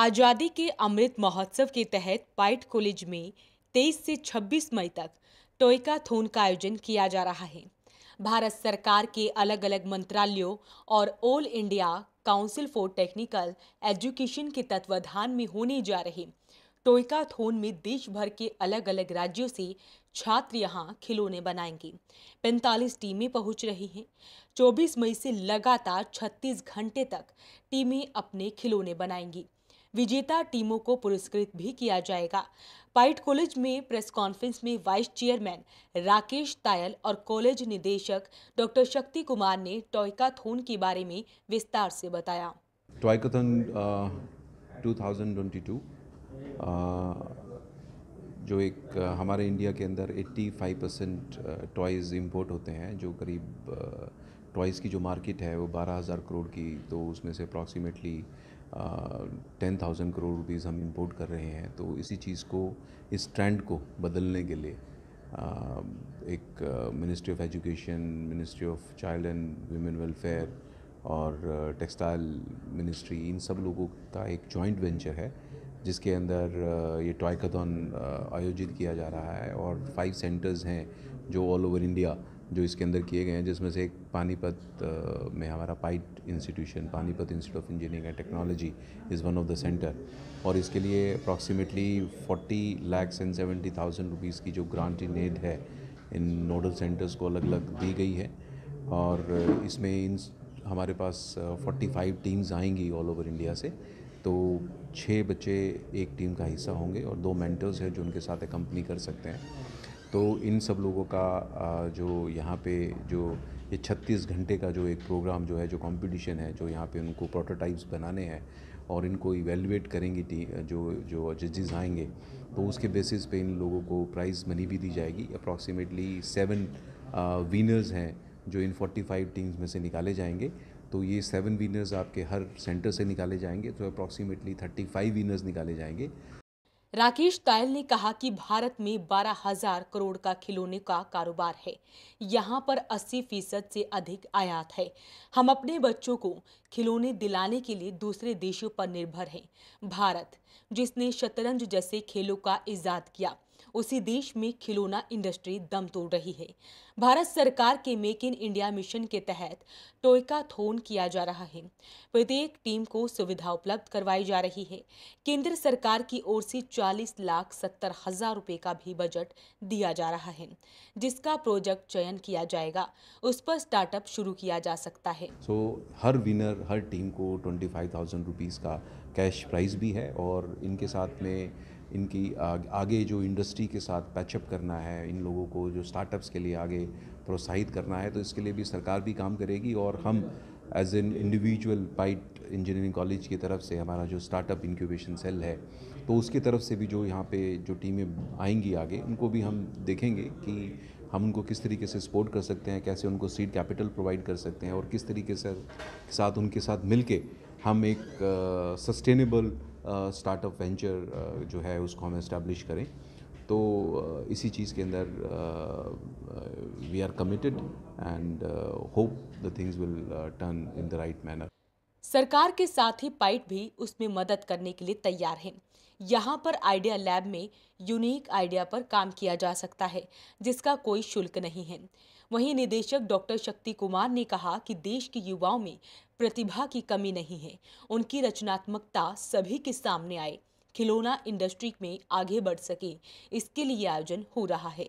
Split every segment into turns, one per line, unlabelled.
आज़ादी के अमृत महोत्सव के तहत पाइट कॉलेज में 23 से 26 मई तक थोन का आयोजन किया जा रहा है भारत सरकार के अलग अलग मंत्रालयों और all India council for technical education के तत्वाधान में होने जा रहे टोयका थोन में देश भर के अलग अलग राज्यों से छात्र यहाँ खिलौने बनाएंगे 45 टीमें पहुँच रही हैं 24 मई से लगातार 36 घंटे तक टीमें अपने खिलौने बनाएंगी विजेता टीमों को पुरस्कृत भी किया जाएगा पाइट कॉलेज में प्रेस कॉन्फ्रेंस में वाइस चेयरमैन राकेश तायल और कॉलेज निदेशक डॉक्टर शक्ति कुमार ने थोन के बारे में विस्तार से बताया
थोन टू जो एक हमारे इंडिया के अंदर 85 परसेंट टॉयज़ इम्पोर्ट होते हैं जो करीब टॉयज़ की जो मार्केट है वो 12,000 हज़ार करोड़ की तो उसमें से approximately ten thousand crore rupees हम इंपोर्ट कर रहे हैं तो इसी चीज़ को इस ट्रेंड को बदलने के लिए आ, एक ministry of education ministry of child and women welfare और टेक्सटाइल मिनिस्ट्री इन सब लोगों का एक जॉइंट वेंचर है जिसके अंदर ये टॉयकथन आयोजित किया जा रहा है और फाइव सेंटर्स हैं जो ऑल ओवर इंडिया जो इसके अंदर किए गए हैं जिसमें से एक पानीपत में हमारा PIET institution Panipat institute of engineering and technology is one of the centre और इसके लिए approximately forty lakhs and seventy thousand rupees की जो ग्रांट इन एड है इन नोडल सेंटर्स को अलग अलग दी गई है और इसमें इन हमारे पास 45 टीम्स आएंगी ऑल ओवर इंडिया से तो छः बच्चे एक टीम का हिस्सा होंगे और दो मैंटर्स हैं जो उनके साथ कंपनी कर सकते हैं तो इन सब लोगों का जो यहाँ पे जो ये 36 घंटे का जो एक प्रोग्राम जो है जो कंपटीशन है जो यहाँ पे उनको प्रोटोटाइप्स बनाने हैं और इनको इवेलुएट करेंगी टी जो जो जजेस आएंगे तो उसके बेसिस पे इन लोगों को प्राइज़ मनी भी दी जाएगी अप्रॉक्सीमेटली सेवन विनर्स हैं जो इन 45 टीम्स में से निकाले जाएंगे तो ये सेवन विनर्स आपके हर सेंटर से निकाले जाएंगे तो अप्रॉक्सीमेटली 35 विनर्स निकाले जाएंगे
राकेश तायल ने कहा कि भारत में बारह हजार करोड़ का खिलौने का कारोबार है यहाँ पर 80 फीसद से अधिक आयात है हम अपने बच्चों को खिलौने दिलाने के लिए दूसरे देशों पर निर्भर हैं भारत जिसने शतरंज जैसे खेलों का इजाद किया उसी देश में खिलौना इंडस्ट्री दम तोड़ रही है भारत सरकार के मेक इन इंडिया मिशन के तहत थोन किया जा रहा है प्रत्येक टीम को सुविधा उपलब्ध करवाई जा रही है केंद्र सरकार की ओर से चालीस लाख सत्तर हजार रुपए का भी बजट दिया जा रहा है जिसका प्रोजेक्ट चयन किया जाएगा उस पर स्टार्टअप शुरू किया जा सकता है
सो so, हर विनर हर टीम को ट्वेंटी फाइव का कैश प्राइज़ भी है और इनके साथ में इनकी आगे जो इंडस्ट्री के साथ पैचअप करना है इन लोगों को जो स्टार्टअप्स के लिए आगे प्रोत्साहित करना है तो इसके लिए भी सरकार भी काम करेगी और हम as an individual PIET engineering college की तरफ से हमारा जो स्टार्टअप इंक्यूबेशन सेल है तो उसकी तरफ से भी जो यहाँ पे जो टीमें आएंगी आगे उनको भी हम देखेंगे कि हम उनको किस तरीके से सपोर्ट कर सकते हैं कैसे उनको सीड कैपिटल प्रोवाइड कर सकते हैं और किस तरीके से साथ उनके साथ मिल हम एक सस्टेनेबल uh, स्टार्टअप वेंचर जो है उसको हम इस्टेब्लिश करें तो इसी चीज़ के अंदर we are committed and hope the things will turn in the right manner
सरकार के साथ ही पाइट भी उसमें मदद करने के लिए तैयार है यहाँ पर आइडिया लैब में यूनिक आइडिया पर काम किया जा सकता है जिसका कोई शुल्क नहीं है वहीं निदेशक डॉक्टर शक्ति कुमार ने कहा कि देश के युवाओं में प्रतिभा की कमी नहीं है उनकी रचनात्मकता सभी के सामने आए खिलौना इंडस्ट्री में आगे बढ़ सके इसके लिए आयोजन हो रहा है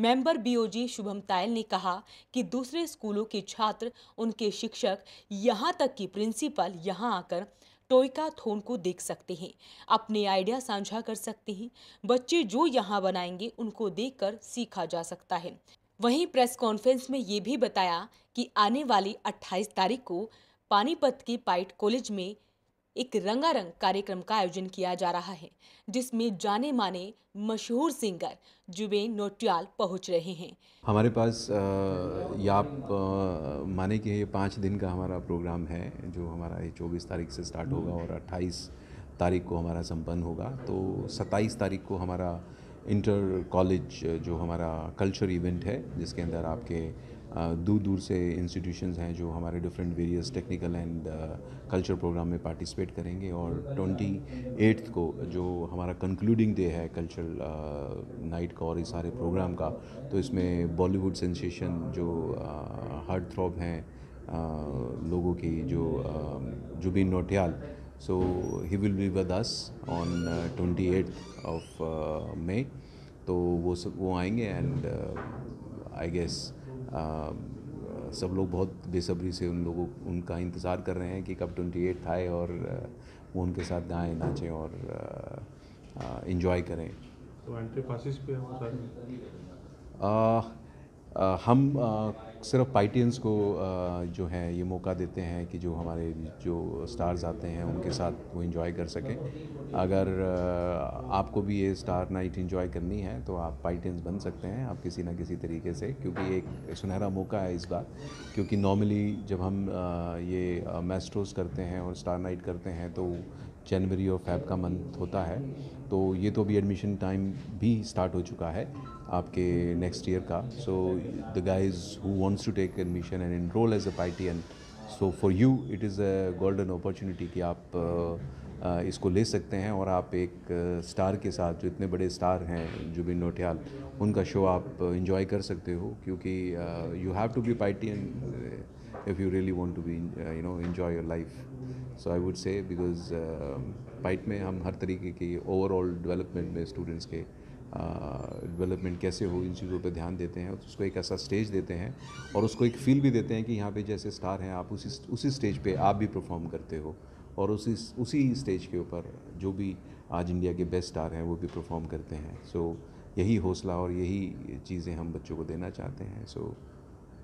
मेंबर बीओजी शुभम तायल ने कहा कि दूसरे स्कूलों के छात्र उनके शिक्षक यहाँ तक कि प्रिंसिपल यहाँ आकर टोयका थोन को देख सकते हैं अपने आइडिया साझा कर सकते हैं बच्चे जो यहाँ बनाएंगे उनको देख सीखा जा सकता है वहीं प्रेस कॉन्फ्रेंस में ये भी बताया कि आने वाली 28 तारीख को पानीपत के पाइट कॉलेज में एक रंगारंग कार्यक्रम का आयोजन किया जा रहा है जिसमें जाने माने मशहूर सिंगर जुबेन नोटियाल पहुंच रहे हैं
हमारे पास आप माने कि ये पाँच दिन का हमारा प्रोग्राम है जो हमारा ये चौबीस तारीख से स्टार्ट होगा और अट्ठाईस तारीख को हमारा संपन्न होगा तो सत्ताईस तारीख को हमारा इंटर कॉलेज जो हमारा कल्चर इवेंट है जिसके अंदर आपके दूर दूर से इंस्टीट्यूशन हैं जो हमारे different various technical and culture program में पार्टिसिपेट करेंगे और ट्वेंटी एट्थ को जो हमारा कंक्लूडिंग डे है कल्चरल नाइट का और इस सारे प्रोग्राम का तो इसमें बॉलीवुड सेंसेशन जो हार्ट थ्रॉप हैं लोगों की जो Jubin Nautiyal so he will be with us on twenty eighth of May तो वो सब वो आएंगे and I guess Um, uh, सब लोग बहुत बेसब्री से उन लोगों उनका इंतज़ार कर रहे हैं कि कब ट्वेंटी एट आए और uh, वो उनके साथ गाएं नाचें और इन्जॉय uh, करें तो एंट्री पे हम आ, आ, हम आ, सिर्फ पाइटियंस को जो है ये मौका देते हैं कि जो हमारे जो स्टार्स आते हैं उनके साथ वो इन्जॉय कर सकें अगर आपको भी ये स्टार नाइट इन्जॉय करनी है तो आप पाइटियंस बन सकते हैं आप किसी ना किसी तरीके से क्योंकि एक सुनहरा मौका है इस बार क्योंकि नॉर्मली जब हम ये मेस्ट्रोस करते हैं और स्टार नाइट करते हैं तो जनवरी और फैब का मंथ होता है तो ये तो अभी एडमिशन टाइम भी स्टार्ट हो चुका है आपके नेक्स्ट ईयर का so the guys who wants to take admission enrol as a and so for you it is a golden opportunity कि आप uh, uh, इसको ले सकते हैं और आप एक स्टार uh, के साथ जो इतने बड़े स्टार हैं जुबिन नोटियाल उनका शो आप इन्जॉय कर सकते हो क्योंकि you have to be party and if you really want to be you know enjoy your life so I would say because PIET में हम हर तरीके की ओवरऑल डेवलपमेंट में स्टूडेंट्स के डेवलपमेंट कैसे हो इन चीज़ों पर ध्यान देते हैं उसको एक ऐसा स्टेज देते हैं और उसको एक फील भी देते हैं कि यहाँ पे जैसे स्टार हैं आप उसी उसी स्टेज पे आप भी परफॉर्म करते हो और उसी उसी स्टेज के ऊपर जो भी आज इंडिया के बेस्ट स्टार हैं वो भी परफॉर्म करते हैं सो so, यही हौसला और यही चीज़ें हम बच्चों को देना चाहते हैं so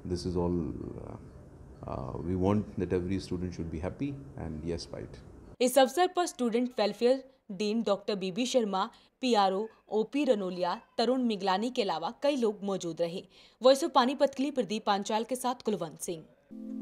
this is all we want that every student should be happy and yes PIET
इस अवसर पर student welfare dean doctor BB Sharma PRO OP Ranolia Tarun Miglani के अलावा कई लोग मौजूद रहे वॉइस ऑफ पानीपत के लिए प्रदीप पांचाल के साथ कुलवंत सिंह